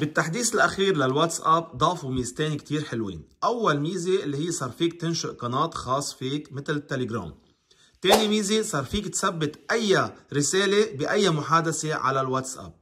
بالتحديث الاخير للواتساب ضافوا ميزتين كتير حلوين اول ميزه اللي هي صار فيك تنشئ قناه خاص فيك مثل التليجرام تاني ميزه صار فيك تثبت اي رساله باي محادثه على الواتساب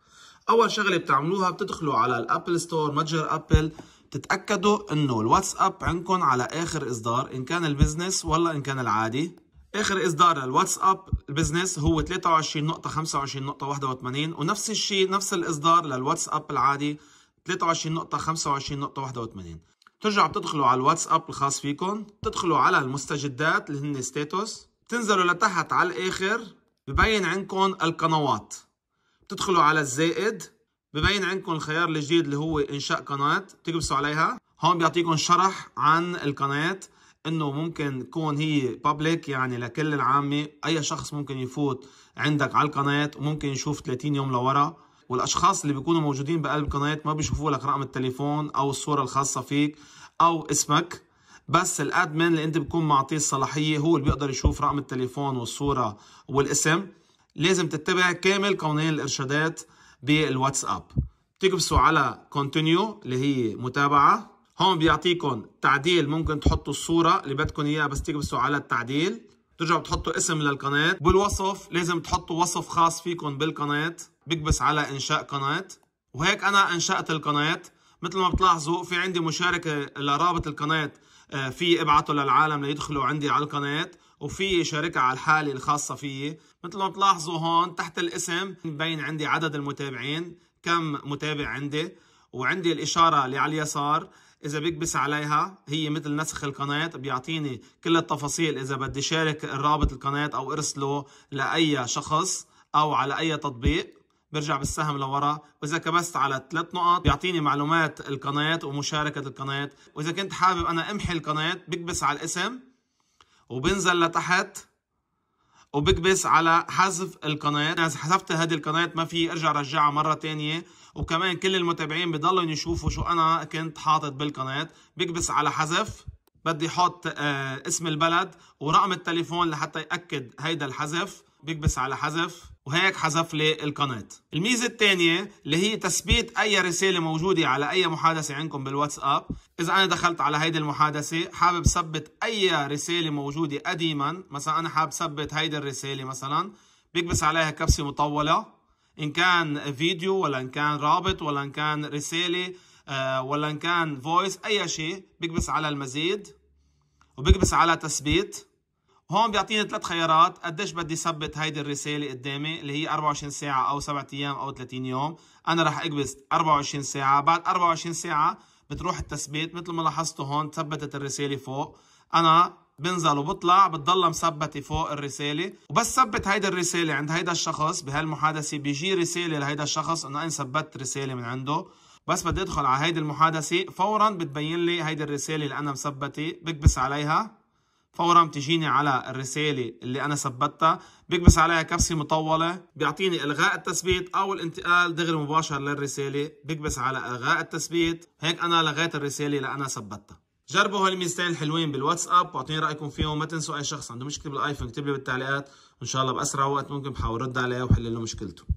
اول شغله بتعملوها بتدخلوا على الابل ستور متجر ابل تتاكدوا انه الواتساب عندكم على اخر اصدار ان كان البزنس ولا ان كان العادي اخر اصدار للواتساب البزنس هو 23 نقطة 25 نقطة 81 ونفس الشيء نفس الاصدار للواتساب العادي 23 نقطة 25 نقطة 81 بترجعوا بتدخلوا على الواتساب الخاص فيكم بتدخلوا على المستجدات اللي هن ستاتوس بتنزلوا لتحت على الاخر ببين عندكم القنوات بتدخلوا على الزائد ببين عندكم الخيار الجديد اللي هو انشاء قناه بتكبسوا عليها هون بيعطيكم شرح عن القناه انه ممكن تكون هي بابليك يعني لكل العامه اي شخص ممكن يفوت عندك على القناه وممكن يشوف 30 يوم لورا والاشخاص اللي بيكونوا موجودين بقلب القناه ما بيشوفوا لك رقم التليفون او الصوره الخاصه فيك او اسمك بس الادمن اللي انت بتكون معطيه الصلاحيه هو اللي بيقدر يشوف رقم التليفون والصوره والاسم لازم تتبع كامل قوانين الارشادات بالواتساب تكبسوا على كونتينيو اللي هي متابعه هون بيعطيكم تعديل ممكن تحطوا الصوره اللي بدكم اياها بس تكبسوا على التعديل بترجعوا بتحطوا اسم للقناه بالوصف لازم تحطوا وصف خاص فيكم بالقناه بكبس على انشاء قناه وهيك انا انشات القناه مثل ما بتلاحظوا في عندي مشاركه لرابط القناه آه، في ابعته للعالم ليدخلوا عندي على القناه وفي شركة على الحالة الخاصة فيي مثل ما بتلاحظوا هون تحت الاسم مبين عندي عدد المتابعين كم متابع عندي وعندي الإشارة اللي على اليسار اذا بكبس عليها هي مثل نسخ القناه بيعطيني كل التفاصيل اذا بدي شارك الرابط القناه او ارسله لاي شخص او على اي تطبيق برجع بالسهم لورا واذا كبست على ثلاث نقط بيعطيني معلومات القناه ومشاركه القناه واذا كنت حابب انا امحي القناه بكبس على الاسم وبنزل لتحت وبكبس على حذف القناة اذا حذفت هذه القناة ما في ارجع رجعها مرة تانية وكمان كل المتابعين بضلوا يشوفوا شو انا كنت حاطط بالقناة بكبس على حذف بدي حط آه، اسم البلد ورقم التليفون لحتى يأكد هيدا الحذف بكبس على حذف وهيك حذف لي القناة الميزة الثانية اللي هي تثبيت أي رسالة موجودة على أي محادثة عندكم بالواتساب إذا أنا دخلت على هيدي المحادثة حابب ثبت أي رسالة موجودة قديما مثلا أنا حابب ثبت هيدي الرسالة مثلا بكبس عليها كبسة مطولة إن كان فيديو ولا إن كان رابط ولا إن كان رسالة آه، ولا إن كان فويس أي شيء بكبس على المزيد وبكبس على تثبيت هون بيعطيني ثلاث خيارات قديش بدي ثبت هيدي الرساله قدامي اللي هي 24 ساعه او 7 ايام او 30 يوم انا رح اكبس 24 ساعه بعد 24 ساعه بتروح التثبيت مثل ما لاحظتوا هون ثبتت الرساله فوق انا بنزل وبطلع بتضل مثبته فوق الرساله وبس ثبت هيدا الرساله عند هيدا الشخص بهالمحادثه بيجي رساله لهيدا الشخص انه انا ثبتت رساله من عنده بس بدي ادخل على هيدي المحادثه فورا بتبين لي هيدي الرساله اللي انا مثبته بكبس عليها فورا بتجيني على الرساله اللي انا ثبتها بكبس عليها كبسه مطوله بيعطيني الغاء التثبيت او الانتقال دغري مباشر للرساله بكبس على الغاء التثبيت هيك انا لغيت الرساله اللي انا ثبتها جربوا هالميزتين الحلوين بالواتساب واعطوني رايكم فيهم ما تنسوا اي شخص عنده مشكله بالايفون اكتب لي بالتعليقات وان شاء الله باسرع وقت ممكن بحاول رد عليه وحل له مشكلته